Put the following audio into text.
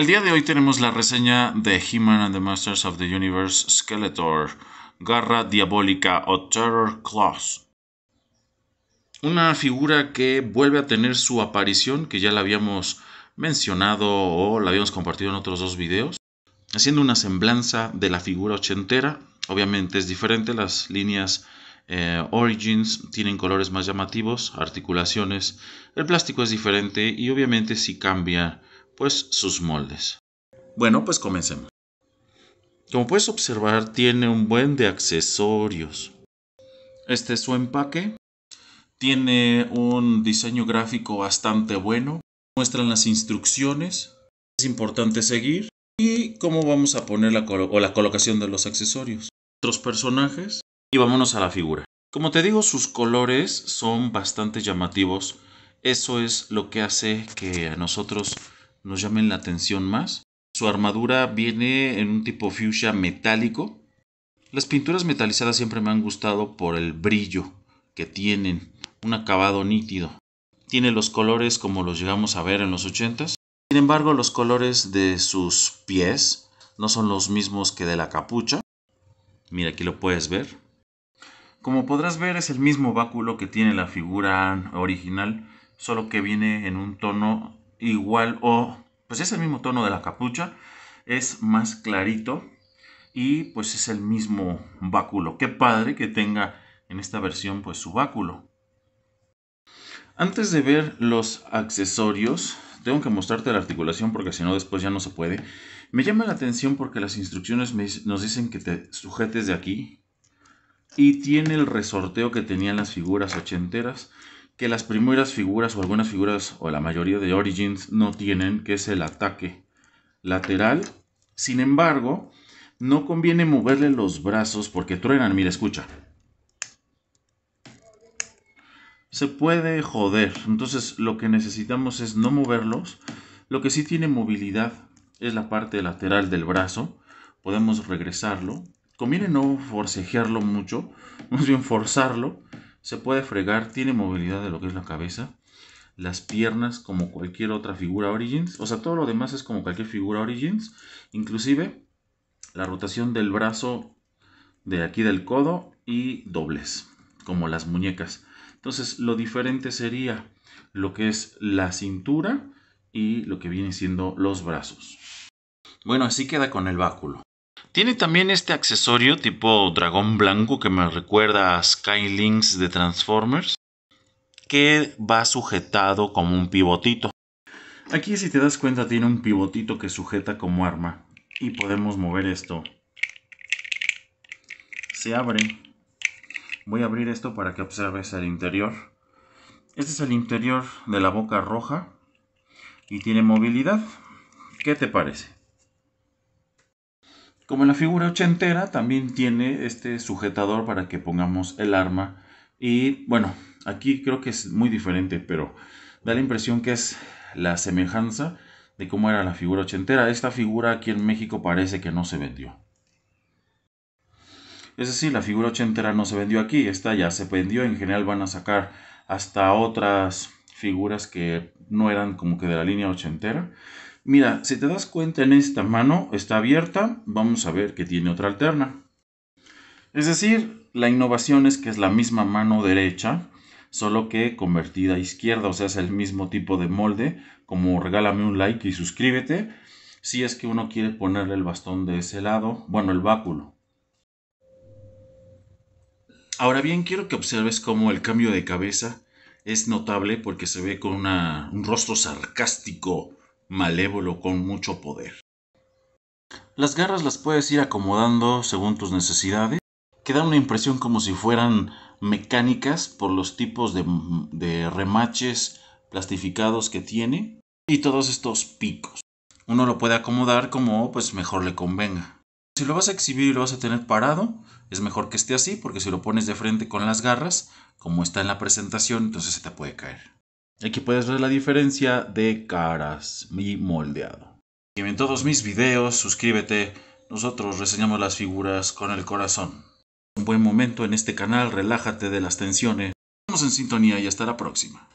El día de hoy tenemos la reseña de Human and the Masters of the Universe Skeletor, Garra Diabólica o Terror Claws. Una figura que vuelve a tener su aparición, que ya la habíamos mencionado o la habíamos compartido en otros dos videos, haciendo una semblanza de la figura ochentera. Obviamente es diferente, las líneas eh, Origins tienen colores más llamativos, articulaciones, el plástico es diferente y obviamente sí cambia pues sus moldes. Bueno, pues comencemos. Como puedes observar, tiene un buen de accesorios. Este es su empaque. Tiene un diseño gráfico bastante bueno. Muestran las instrucciones. Es importante seguir. Y cómo vamos a poner la, o la colocación de los accesorios. Otros personajes. Y vámonos a la figura. Como te digo, sus colores son bastante llamativos. Eso es lo que hace que a nosotros nos llamen la atención más. Su armadura viene en un tipo fuchsia metálico. Las pinturas metalizadas siempre me han gustado por el brillo que tienen, un acabado nítido. Tiene los colores como los llegamos a ver en los 80 Sin embargo, los colores de sus pies no son los mismos que de la capucha. Mira, aquí lo puedes ver. Como podrás ver, es el mismo báculo que tiene la figura original, solo que viene en un tono igual o pues es el mismo tono de la capucha, es más clarito y pues es el mismo báculo. Qué padre que tenga en esta versión pues su báculo. Antes de ver los accesorios, tengo que mostrarte la articulación porque si no después ya no se puede. Me llama la atención porque las instrucciones nos dicen que te sujetes de aquí y tiene el resorteo que tenían las figuras ochenteras que las primeras figuras o algunas figuras o la mayoría de Origins no tienen, que es el ataque lateral. Sin embargo, no conviene moverle los brazos porque truenan, mira, escucha. Se puede joder, entonces lo que necesitamos es no moverlos. Lo que sí tiene movilidad es la parte lateral del brazo. Podemos regresarlo. Conviene no forcejearlo mucho, más bien forzarlo se puede fregar, tiene movilidad de lo que es la cabeza, las piernas como cualquier otra figura Origins, o sea, todo lo demás es como cualquier figura Origins, inclusive la rotación del brazo de aquí del codo y dobles, como las muñecas. Entonces, lo diferente sería lo que es la cintura y lo que viene siendo los brazos. Bueno, así queda con el báculo. Tiene también este accesorio tipo dragón blanco que me recuerda a Skylinks de Transformers, que va sujetado como un pivotito. Aquí si te das cuenta tiene un pivotito que sujeta como arma y podemos mover esto. Se abre. Voy a abrir esto para que observes el interior. Este es el interior de la boca roja y tiene movilidad. ¿Qué te parece? Como en la figura ochentera, también tiene este sujetador para que pongamos el arma. Y bueno, aquí creo que es muy diferente, pero da la impresión que es la semejanza de cómo era la figura ochentera. Esta figura aquí en México parece que no se vendió. Es decir, la figura ochentera no se vendió aquí, esta ya se vendió. En general van a sacar hasta otras figuras que no eran como que de la línea ochentera. Mira, si te das cuenta en esta mano está abierta, vamos a ver que tiene otra alterna. Es decir, la innovación es que es la misma mano derecha, solo que convertida a izquierda, o sea, es el mismo tipo de molde, como regálame un like y suscríbete, si es que uno quiere ponerle el bastón de ese lado, bueno, el báculo. Ahora bien, quiero que observes cómo el cambio de cabeza es notable porque se ve con un rostro sarcástico malévolo con mucho poder. Las garras las puedes ir acomodando según tus necesidades, que da una impresión como si fueran mecánicas por los tipos de, remaches plastificados que tiene y todos estos picos. Uno lo puede acomodar como pues mejor le convenga. Si lo vas a exhibir y lo vas a tener parado, es mejor que esté así porque si lo pones de frente con las garras, como está en la presentación, entonces se te puede caer. Aquí puedes ver la diferencia de caras y moldeado. Y en todos mis videos, suscríbete. Nosotros reseñamos las figuras con el corazón. Un buen momento en este canal, relájate de las tensiones. Estamos en sintonía y hasta la próxima.